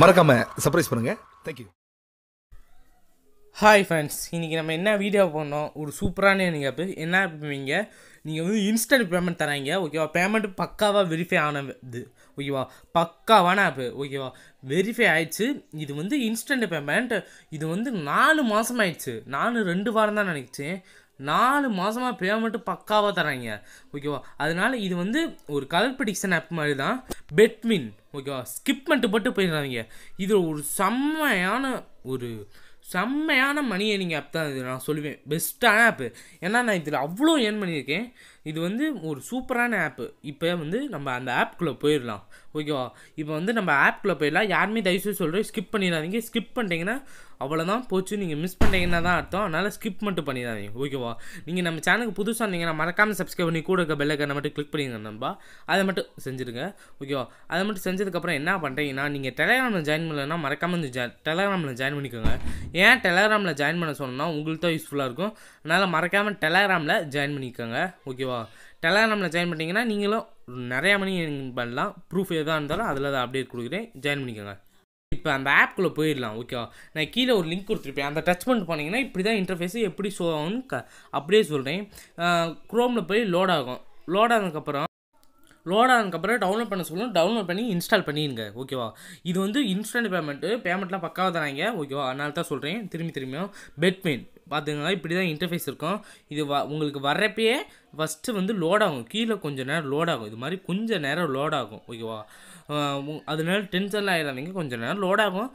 மறக்காமல் சர்ப்ரைஸ் பண்ணுங்க thank you hi friends இன்றைக்கி நம்ம என்ன வீடியோ பண்ணோம் ஒரு சூப்பரான எனக்கு என்ன பண்ணுவீங்க நீங்கள் வந்து இன்ஸ்டன்ட் பேமெண்ட் தராங்க ஓகேவா பேமெண்ட் பக்காவாக வெரிஃபை ஆனது ஓகேவா பக்காவான ஆப்பு ஓகேவா வெரிஃபை ஆயிடுச்சு இது வந்து இன்ஸ்டன்ட் பேமெண்ட் இது வந்து நாலு மாதம் ஆயிடுச்சு நாலு ரெண்டு வாரம் தான் நினைச்சேன் நாலு மாதமாக பேமெண்ட்டு பக்காவாக தராங்க ஓகேவா அதனால் இது வந்து ஒரு கலர் கல்பிடிக்ஷன் ஆப் மாதிரி தான் பெட்மின் ஓகேவா ஸ்கிப் மட்டும் போட்டு போயிடாதீங்க இது ஒரு செம்மையான ஒரு செம்மையான மணியை நீங்கள் ஆப் தான் இது நான் சொல்லுவேன் பெஸ்ட்டான ஆப்பு ஏன்னா நான் இதில் அவ்வளோ ஏர்ன் பண்ணியிருக்கேன் இது வந்து ஒரு சூப்பரான ஆப்பு இப்போ வந்து நம்ம அந்த ஆப்குள்ளே போயிடலாம் ஓகேவா இப்போ வந்து நம்ம ஆப்குள்ளே போயிடலாம் யாருமே தயவுசெய்து சொல்கிறேன் ஸ்கிப் பண்ணிடாதீங்க ஸ்கிப் பண்ணிட்டீங்கன்னா அவ்வளோதான் போச்சு நீங்கள் மிஸ் பண்ணிட்டீங்கன்னா தான் அர்த்தம் அதனால் ஸ்கிப் மட்டும் பண்ணிடாதீங்க ஓகேவா நீங்கள் நம்ம சேனலுக்கு புதுசாக இருந்தீங்கன்னா மறக்காமல் சப்ஸ்கிரைப் பண்ணி கூட இருக்க பெல்லைக்கனை மட்டும் கிளிக் பண்ணிடுங்க நம்பா அதை மட்டும் செஞ்சுருங்க ஓகேவா அதை மட்டும் செஞ்சதுக்கப்புறம் என்ன பண்ணுறீங்கன்னா நீங்கள் டெலகிராமில் ஜாயின் பண்ணலன்னா மறக்காமல் இந்த ஜா டெலகிராமில் ஜாயின் பண்ணிக்கோங்க ஏன் டெலகிராமில் ஜாயின் பண்ண சொன்னால் உங்களுக்கு தான் யூஸ்ஃபுல்லாக இருக்கும் அதனால் மறக்காமல் டெலகிராமில் ஜாயின் பண்ணிக்கோங்க ஓகேவா டெலாகிராமில் ஜாயின் பண்ணிங்கன்னா நீங்களும் நிறையா மணி பண்ணலாம் ப்ரூஃப் எதாக இருந்தாலும் அதில் தான் அப்டேட் கொடுக்குறேன் ஜாயின் பண்ணிக்கோங்க இப்போ அந்த ஆப்குள்ளே போயிடலாம் ஓகேவா நான் கீழே ஒரு லிங்க் கொடுத்துருப்பேன் அந்த டச் பண்ணிட்டு போனீங்கன்னா இப்படி தான் இன்டர்ஃபேஸ் எப்படி ஷோ ஆகும்னு க அப்படியே சொல்கிறேன் குரோமில் போய் லோட் ஆகும் லோட் ஆனதுக்கப்புறம் லோட் ஆனதுக்கப்புறம் டவுன்லோட் பண்ண சொல்லணும் டவுன்லோட் பண்ணி இன்ஸ்டால் பண்ணிடுங்க ஓகேவா இது வந்து இன்ஸ்டன்ட் பேமெண்ட்டு பேமெண்ட்லாம் பக்காவாக ஓகேவா அதனால தான் சொல்கிறேன் திரும்பி திரும்பியும் பெட்மெயின் பார்த்தீங்கன்னா இப்படி தான் இன்டர்ஃபேஸ் இருக்கும் இது வ உங்களுக்கு வர்றப்பயே ஃபஸ்ட்டு வந்து லோட் ஆகும் கீழே கொஞ்சம் நேரம் லோட் ஆகும் இது மாதிரி கொஞ்சம் நேரம் லோட் ஆகும் ஓகேவா அதனால டென்ஷன்லாம் ஆகிடாதீங்க கொஞ்சம் நேரம் லோட் ஆகும்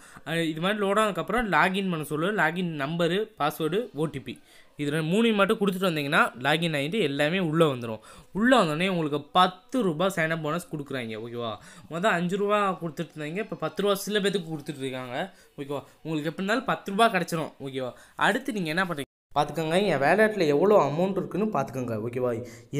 இது மாதிரி லோட் ஆனதுக்கப்புறம் லாகின் பண்ண சொல்லு லாகின் நம்பரு பாஸ்வேர்டு ஓடிபி இதில் மூணு மட்டும் கொடுத்துட்டு வந்தீங்கன்னா லாகின் ஆகிட்டு எல்லாமே உள்ளே வந்துடும் உள்ளே வந்தோடனே உங்களுக்கு பத்து ரூபா சைனப் போனஸ் கொடுக்குறாங்க ஓகேவா மொதல் அஞ்சு ரூபா கொடுத்துட்டு இருந்தாங்க இப்போ பத்து ரூபா சில பேத்துக்கு கொடுத்துட்டு இருக்காங்க ஓகேவா உங்களுக்கு எப்படி இருந்தாலும் பத்து ரூபா கிடச்சிரும் ஓகேவா அடுத்து நீங்கள் என்ன பண்ணுறீங்க பார்த்துக்கோங்க என் வேலட்டில் எவ்வளோ அமௌண்ட் இருக்குதுன்னு பார்த்துக்கோங்க ஓகேவா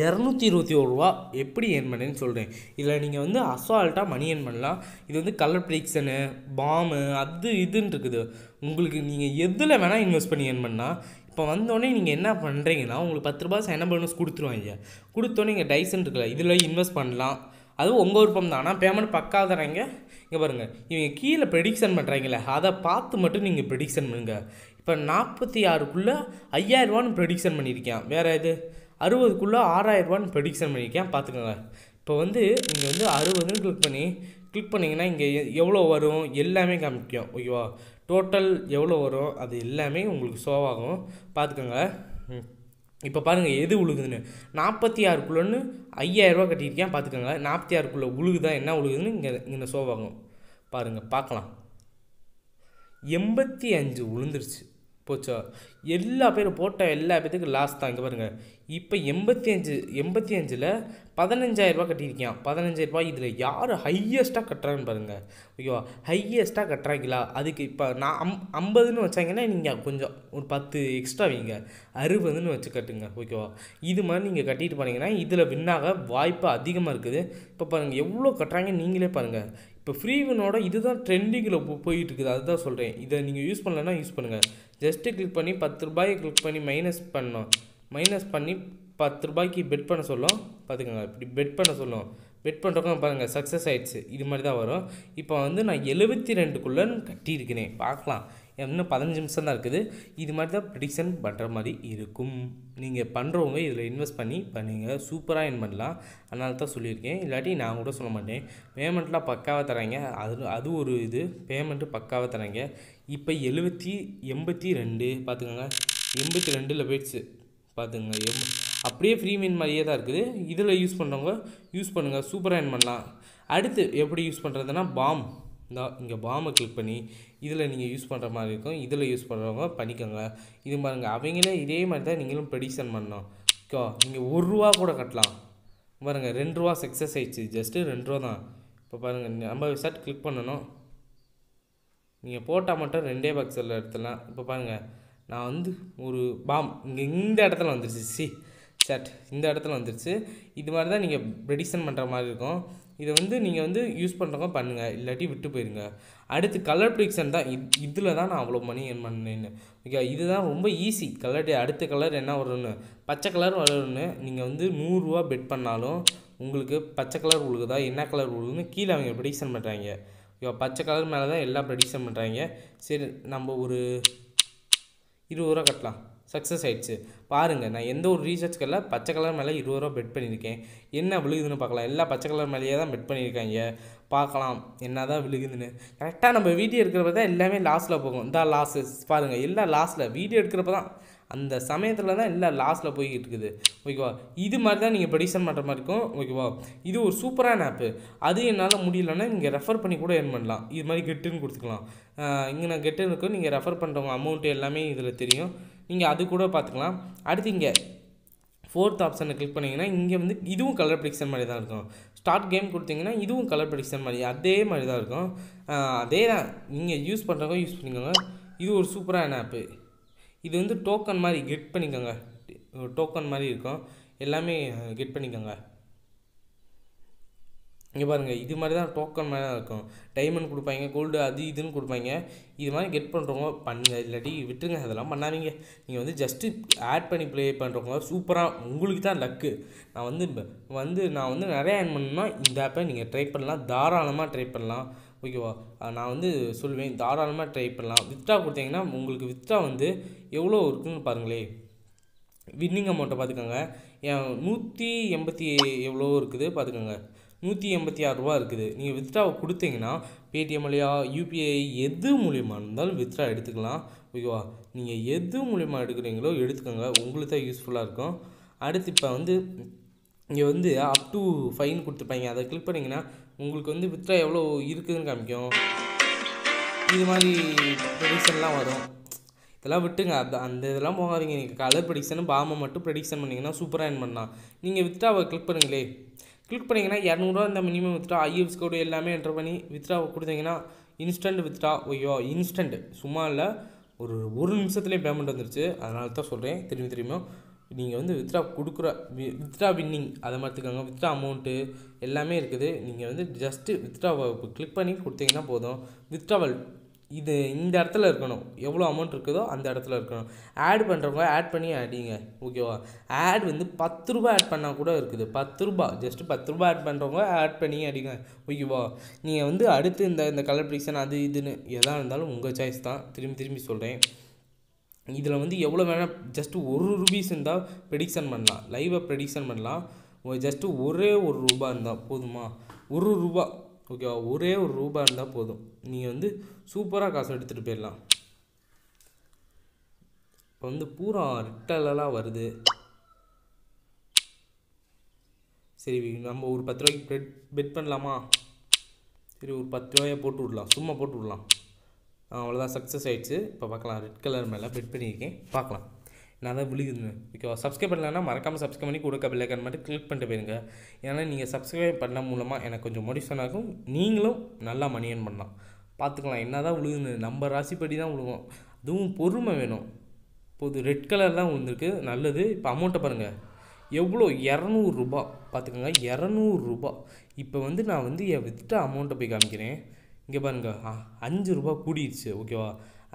இரநூத்தி இருபத்தி ஒரு ரூபா எப்படி ஏர்ன் பண்ணேன்னு சொல்கிறேன் இதில் நீங்கள் வந்து அசால்ட்டாக மணி ஏர்ன் பண்ணலாம் இது வந்து கலர் ப்ரிடிக்ஷனு பாமு அது இதுன்னு இருக்குது உங்களுக்கு நீங்கள் எதில் வேணால் இன்வெஸ்ட் பண்ணி ஏர்ன் பண்ணால் இப்போ வந்தோடனே நீங்கள் என்ன பண்ணுறீங்கன்னா உங்களுக்கு பத்து ரூபா சைன் போனஸ் கொடுத்துருவாங்க கொடுத்தோன்னே இங்கே டைசன் இருக்குல்ல இதில் இன்வெஸ்ட் பண்ணலாம் அதுவும் உங்கள் விருப்பம் தான் ஆனால் பேமெண்ட் பக்கா தராங்க இங்கே பாருங்கள் இவங்க கீழே ப்ரெடிக்ஷன் பண்ணுறாங்களே அதை பார்த்து மட்டும் நீங்கள் ப்ரெடிக்ஷன் பண்ணுங்கள் இப்போ நாற்பத்தி ஆறுக்குள்ளே ஐயாயிரரூவான்னு ப்ரெடிக்ஷன் பண்ணியிருக்கேன் வேறு இது அறுபதுக்குள்ளே ஆறாயிரரூவான்னு ப்ரெடிக்ஷன் பண்ணியிருக்கேன் பார்த்துக்கோங்க இப்போ வந்து நீங்கள் வந்து அறுபதுன்னு கிளிக் பண்ணி கிளிக் பண்ணிங்கன்னா இங்கே எவ்வளோ வரும் எல்லாமே காமிக்கும் ஓகேவா டோட்டல் எவ்வளோ வரும் அது எல்லாமே உங்களுக்கு ஷோவாகும் பார்த்துக்கோங்க இப்போ பாருங்கள் எது உழுகுதுன்னு நாற்பத்தி ஆறுக்குள்ளன்னு ஐயாயிரரூவா கட்டியிருக்கேன் பார்த்துக்கோங்க நாற்பத்தி ஆறுக்குள்ளே உழுகுதா என்ன உழுகுதுன்னு இங்கே இங்கே ஷோவாகும் பாருங்கள் பார்க்கலாம் எண்பத்தி அஞ்சு உளுந்துருச்சு போச்சா எல்லா பேரும் போட்ட எல்லா பேத்துக்கும் லாஸ் தான் இங்கே பாருங்கள் இப்போ எண்பத்தி அஞ்சு எண்பத்தி அஞ்சில் பதினஞ்சாயிரரூபா கட்டியிருக்கான் பதினஞ்சாயிரரூபா இதில் யார் ஹையஸ்ட்டாக கட்டுறான்னு பாருங்கள் ஓகேவா ஹையஸ்ட்டாக கட்டுறாங்களா அதுக்கு இப்போ நான் அம் ஐம்பதுன்னு வச்சாங்கன்னா நீங்கள் கொஞ்சம் ஒரு பத்து எக்ஸ்ட்ரா வைங்க அறுபதுன்னு வச்சு கட்டுங்க ஓகேவா இது மாதிரி நீங்கள் கட்டிட்டு போனீங்கன்னா இதில் வின்னாக வாய்ப்பு அதிகமாக இருக்குது இப்போ பாருங்கள் எவ்வளோ கட்டுறாங்க நீங்களே பாருங்கள் இப்போ ஃப்ரீவனோட இதுதான் ட்ரெண்டிங்கில் போ போயிட்டுருக்குது அதுதான் சொல்கிறேன் இதை நீங்கள் யூஸ் பண்ணலன்னா யூஸ் பண்ணுங்கள் ஜஸ்ட்டு கிளிக் பண்ணி பத்து ரூபாயை கிளிக் பண்ணி மைனஸ் பண்ணோம் மைனஸ் பண்ணி பத்து ரூபாய்க்கு பெட் பண்ண சொல்லும் பார்த்துக்கோங்க இப்படி பெட் பண்ண சொல்லும் பெட் பண்ணுறவங்க பாருங்கள் சக்ஸஸ் ஆகிடுச்சு இது மாதிரி தான் வரும் இப்போ வந்து நான் எழுபத்தி ரெண்டுக்குள்ளே கட்டியிருக்கிறேன் பார்க்கலாம் இன்னும் பதினஞ்சு நிமிஷம் தான் இருக்குது இது மாதிரி தான் ப்ரிடிக்ஷன் பண்ணுற மாதிரி இருக்கும் நீங்கள் பண்ணுறவங்க இதில் இன்வெஸ்ட் பண்ணி பண்ணுங்கள் சூப்பராக இன் பண்ணலாம் அதனால தான் சொல்லியிருக்கேன் இல்லாட்டி நான் கூட சொல்ல மாட்டேன் பேமெண்ட்லாம் பக்காவாக தராங்க அது அது ஒரு இது பேமெண்ட்டு பக்காவாக தராங்க இப்போ எழுபத்தி எண்பத்தி ரெண்டு பார்த்துக்கோங்க எண்பத்தி ரெண்டில் போயிடுச்சு பார்த்துங்க எம் அப்படியே ஃப்ரீ மீன் மாதிரியே தான் இருக்குது இதில் யூஸ் பண்ணுறவங்க யூஸ் பண்ணுங்கள் சூப்பராக ஏன் பண்ணலாம் அடுத்து எப்படி யூஸ் பண்ணுறதுனா பாம் இந்த இங்கே பாமை கிளிக் பண்ணி இதில் நீங்கள் யூஸ் பண்ணுற மாதிரி இருக்கும் இதில் யூஸ் பண்ணுறவங்க பண்ணிக்கோங்க இது பாருங்கள் அவங்களே இதே மாதிரி தான் நீங்களும் ப்ரெடிஷன் பண்ணணும் இப்போ நீங்கள் ஒரு ரூபா கூட கட்டலாம் பாருங்கள் ரெண்டு ரூபா சக்ஸஸ் ஆகிடுச்சு ஜஸ்ட்டு ரெண்டு ரூபா தான் இப்போ பாருங்கள் நம்ம சர்ட் கிளிக் பண்ணணும் நீங்கள் போட்டால் மட்டும் ரெண்டே பாக்ஸில் எடுத்துடலாம் இப்போ பாருங்கள் நான் வந்து ஒரு பாம் இங்கே இந்த இடத்துல வந்துருச்சு சி சட் இந்த இடத்துல வந்துருச்சு இது மாதிரி தான் நீங்கள் ப்ரெடிஷன் பண்ணுற மாதிரி இருக்கும் இதை வந்து நீங்கள் வந்து யூஸ் பண்ணுறவங்க பண்ணுங்கள் இல்லாட்டி விட்டு போயிருங்க அடுத்து கலர் ப்ரிடிக்ஷன் தான் இது இதில் தான் நான் அவ்வளோ மணி என் பண்ணேன்னு ஓகே இதுதான் ரொம்ப ஈஸி கலர் அடுத்த கலர் என்ன வரும்னு பச்சை கலர் வரும்னு நீங்கள் வந்து நூறுரூவா பெட் பண்ணாலும் உங்களுக்கு பச்சை கலர் உழுகுதா என்ன கலர் உழுகுன்னு கீழே அவங்க ப்ரெடிக்ஷன் பண்ணுறாங்க ஓகேவா பச்சை கலர் மேலே தான் எல்லாம் ப்ரெடிக்ஷன் பண்ணுறாங்க சரி நம்ம ஒரு இருபது ரூபா கட்டலாம் சக்ஸஸ் ஆகிடுச்சு பாருங்கள் நான் எந்த ஒரு ரீசர்ச்சுக்கல்ல பச்சை கலர் மேலே இருபது ரூபா பெட் பண்ணியிருக்கேன் என்ன விழுகுதுன்னு பார்க்கலாம் எல்லா பச்சை கலர் மேலேயே தான் பெட் பண்ணியிருக்காங்க பார்க்கலாம் என்ன தான் விழுகுதுன்னு கரெக்டாக நம்ம வீடியோ எடுக்கிறப்ப தான் எல்லாமே லாஸில் போகும் இந்த லாஸு பாருங்கள் எல்லா லாஸில் வீடியோ எடுக்கிறப்ப தான் அந்த சமயத்தில் தான் எல்லாம் லாஸில் போய்கிட்டு இருக்குது ஓகேவா இது மாதிரி தான் நீங்கள் ப்ரடிஷன் பண்ணுற மாதிரி இருக்கும் ஓகேவா இது ஒரு சூப்பரான ஆப்பு அது என்னால் முடியலன்னா நீங்கள் ரெஃபர் பண்ணி கூட ஏர்ன் பண்ணலாம் இது மாதிரி கெட்டுன்னு கொடுத்துக்கலாம் இங்கே நான் கெட்டுன்னு இருக்கும் நீங்கள் ரெஃபர் பண்ணுறவங்க அமௌண்ட்டு எல்லாமே இதில் தெரியும் நீங்கள் அது கூட பார்த்துக்கலாம் அடுத்து இங்கே ஃபோர்த் ஆப்ஷனை கிளிக் பண்ணிங்கன்னா இங்கே வந்து இதுவும் கலர் ப்ரிடிக்ஷன் மாதிரி தான் இருக்கும் ஸ்டார்ட் கேம் கொடுத்தீங்கன்னா இதுவும் கலர் ப்ரிடிக்ஷன் மாதிரி அதே மாதிரி தான் இருக்கும் அதே தான் நீங்கள் யூஸ் பண்ணுறவங்க யூஸ் பண்ணிக்கோங்க இது ஒரு சூப்பரான ஆப்பு இது வந்து டோக்கன் மாதிரி கெட் பண்ணிக்கோங்க டோக்கன் மாதிரி இருக்கும் எல்லாமே கெட் பண்ணிக்கோங்க இங்கே பாருங்கள் இது மாதிரி தான் டோக்கன் மாதிரி தான் இருக்கும் டைமண்ட் கொடுப்பாங்க கோல்டு அது இதுன்னு கொடுப்பாங்க இது மாதிரி கெட் பண்ணுறவங்க பண்ணுங்கள் இல்லாட்டி விட்டுருங்க அதெல்லாம் பண்ணாதீங்க நீங்கள் வந்து ஜஸ்ட்டு ஆட் பண்ணி ப்ளே பண்ணுறவங்க சூப்பராக உங்களுக்கு தான் லக்கு நான் வந்து வந்து நான் வந்து நிறையா ஏர்ன் பண்ணணும்னா இந்த ஆப்பை நீங்கள் ட்ரை பண்ணலாம் தாராளமாக ட்ரை பண்ணலாம் ஓகேவா நான் வந்து சொல்லுவேன் தாராளமாக ட்ரை பண்ணலாம் வித்ட்ரா கொடுத்தீங்கன்னா உங்களுக்கு வித்ட்ரா வந்து எவ்வளோ இருக்குன்னு பாருங்களே வின்னிங் அமௌண்ட்டை பார்த்துக்கோங்க நூற்றி எண்பத்தி எவ்வளோ இருக்குது பார்த்துக்கோங்க நூற்றி எண்பத்தி ஆறு ரூபா இருக்குது நீங்கள் வித்ட்ராவை கொடுத்தீங்கன்னா பேடிஎம் வழியா யூபிஐ எது மூலியமாக இருந்தாலும் வித்ட்ரா எடுத்துக்கலாம் ஓகேவா நீங்கள் எது மூலியமாக எடுக்கிறீங்களோ எடுத்துக்கோங்க உங்களுக்கு தான் யூஸ்ஃபுல்லாக இருக்கும் அடுத்து இப்போ வந்து இங்கே வந்து அப் டு ஃபைன் கொடுத்துருப்பாங்க அதை கிளிக் பண்ணிங்கன்னா உங்களுக்கு வந்து வித்ரா எவ்வளோ இருக்குதுன்னு காமிக்கும் இது மாதிரி ப்ரொடிக்ஷன்லாம் வரும் இதெல்லாம் விட்டுங்க அந்த அந்த இதெல்லாம் போகாதீங்க நீங்கள் கலர் ப்ரெடிக்ஷன் பாம்பை மட்டும் ப்ரெடிக்ஷன் பண்ணிங்கன்னா சூப்பராக என் பண்ணலாம் நீங்கள் வித்ட்ராவை கிளிக் பண்ணுங்களே கிளிக் பண்ணிங்கன்னா இரநூறுவா இந்த மினிமம் வித்ரா ஐஎஃப்ஸ் கோடு எல்லாமே என்ட்ரு பண்ணி வித்ரா கொடுத்தீங்கன்னா இன்ஸ்டன்ட் வித்ரா ஐயோ இன்ஸ்டன்ட் சும்மா இல்லை ஒரு ஒரு நிமிஷத்துலேயே பேமெண்ட் வந்துருச்சு அதனால தான் சொல்கிறேன் திரும்பி திரும்பியும் நீங்கள் வந்து வித்ரா கொடுக்குற வி வித்ரா வின்னிங் அதை மாற்றிக்கோங்க வித்ரா அமௌண்ட்டு எல்லாமே இருக்குது நீங்கள் வந்து ஜஸ்ட்டு வித்ரா கிளிக் பண்ணி கொடுத்தீங்கன்னா போதும் வித்ராவல் இது இந்த இடத்துல இருக்கணும் எவ்வளோ அமௌண்ட் இருக்குதோ அந்த இடத்துல இருக்கணும் ஆட் பண்ணுறவங்க ஆட் பண்ணி அடிங்க ஓகேவா ஆட் வந்து பத்து ரூபா ஆட் பண்ணால் கூட இருக்குது பத்து ரூபா ஜஸ்ட்டு பத்து ரூபா ஆட் பண்ணுறவங்க ஆட் பண்ணி அடிங்க ஓகேவா நீங்கள் வந்து அடுத்து இந்த இந்த கலர் பிரிக்ஷன் அது இதுன்னு எதாக இருந்தாலும் உங்கள் சாய்ஸ் தான் திரும்பி திரும்பி சொல்கிறேன் இதில் வந்து எவ்வளோ வேணால் ஜஸ்ட்டு ஒரு ருபீஸ் இருந்தால் ப்ரெடிக்ஷன் பண்ணலாம் லைவாக ப்ரெடிக்ஷன் பண்ணலாம் ஜஸ்ட்டு ஒரே ஒரு ரூபா இருந்தால் போதுமா ஒரு ரூபா ஓகேவா ஒரே ஒரு ரூபா இருந்தால் போதும் நீங்கள் வந்து சூப்பராக காசு எடுத்துகிட்டு போயிடலாம் இப்போ வந்து பூரா ரிட்டலெலாம் வருது சரி நம்ம ஒரு பத்து ரூபாய்க்கு பெட் பெட் பண்ணலாமா சரி ஒரு பத்து ரூபாயை போட்டு விடலாம் சும்மா போட்டு விடலாம் அவ்வளோதான் சக்ஸஸ் ஆகிடுச்சு இப்போ பார்க்கலாம் ரெட் கலர் மேலே பெட் பண்ணியிருக்கேன் பார்க்கலாம் நான் தான் விழுகுதுன்னு ஓகேவா சப்ஸ்கிரைப் பண்ணலன்னா மறக்காமல் சப்ஸ்கிரைப் பண்ணி கொடுக்க பில்லைக்கன் மட்டும் கிளிக் பண்ணிட்டு போயிருங்க ஏன்னா நீங்கள் சப்ஸ்கிரைப் பண்ண மூலமாக எனக்கு கொஞ்சம் மோடிஷன் ஆகும் நீங்களும் நல்லா மணி பண்ணலாம் பார்த்துக்கலாம் என்ன தான் விழுகுன்னு நம்ம ராசிப்படி தான் விழுவோம் அதுவும் பொறுமை வேணும் இப்போது ரெட் கலர் தான் விழுந்திருக்கு நல்லது இப்போ அமௌண்ட்டை பாருங்கள் எவ்வளோ இரநூறுபா பார்த்துக்கோங்க இரநூறுபா இப்போ வந்து நான் வந்து என் வித்துட்ட அமௌண்ட்டை போய் காமிக்கிறேன் இங்கே பாருங்கள் அஞ்சு ரூபா கூடிடுச்சு ஓகேவா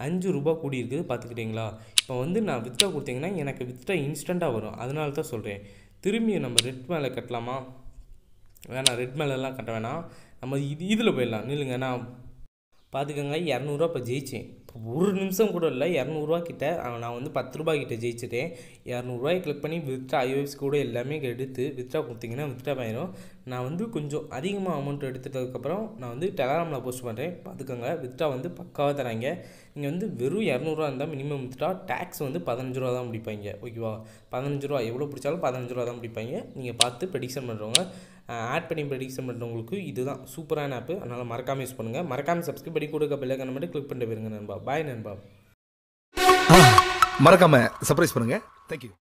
அஞ்சு ரூபா கூடி இருக்குது பார்த்துக்கிட்டிங்களா இப்போ வந்து நான் வித்ரா கொடுத்தீங்கன்னா எனக்கு வித்ரா இன்ஸ்டண்ட்டாக வரும் அதனால தான் சொல்கிறேன் திரும்பியும் நம்ம ரெட் மேலே கட்டலாமா வேணாம் ரெட் மேலெல்லாம் கட்ட வேணாம் நம்ம இது இதில் போயிடலாம் நில்லுங்க நான் பார்த்துக்கோங்க இரநூறுவா இப்போ ஜெயிச்சேன் ஒரு நிமிஷம் கூட இல்லை இரநூறுவா கிட்ட நான் வந்து பத்து ரூபா கிட்ட ஜெயிச்சிட்டேன் இரநூறுவாய் கிளிக் பண்ணி வித்ரா ஐஓஎஸ் கூட எல்லாமே எடுத்து வித்ரா கொடுத்தீங்கன்னா வித்ரா பயிரும் நான் வந்து கொஞ்சம் அதிகமாக அமௌண்ட் எடுத்துட்டதுக்கப்புறம் நான் வந்து டெலகிராமில் போஸ்ட் பண்ணுறேன் பார்த்துக்கோங்க வித்ட்ரா வந்து பக்காவாக தராங்க நீங்கள் வந்து வெறும் இரநூறுவா இருந்தால் மினிமம் வித்ட்ரா டேக்ஸ் வந்து பதினஞ்சு ரூபா தான் முடிப்பாங்க ஓகேவா பதினஞ்சு ரூபா எவ்வளோ பிடிச்சாலும் பதினஞ்சு ரூபா தான் முடிப்பாங்க நீங்கள் பார்த்து ப்ரெடிக்ஷன் பண்ணுறவங்க ஆட் பண்ணி ப்ரெடிக்ஷன் பண்ணுறவங்களுக்கு இதுதான் சூப்பரான ஆப்பு அதனால் மறக்காமல் யூஸ் பண்ணுங்கள் மறக்காமல் சப்ஸ்கிரைப் பண்ணி கொடுக்க பிள்ளைங்க மட்டும் கிளிக் பண்ணிட்டு போயிருங்க நண்பா பாய் நண்பா மறக்காமல் சர்ப்ரைஸ் பண்ணுங்கள் தேங்க்யூ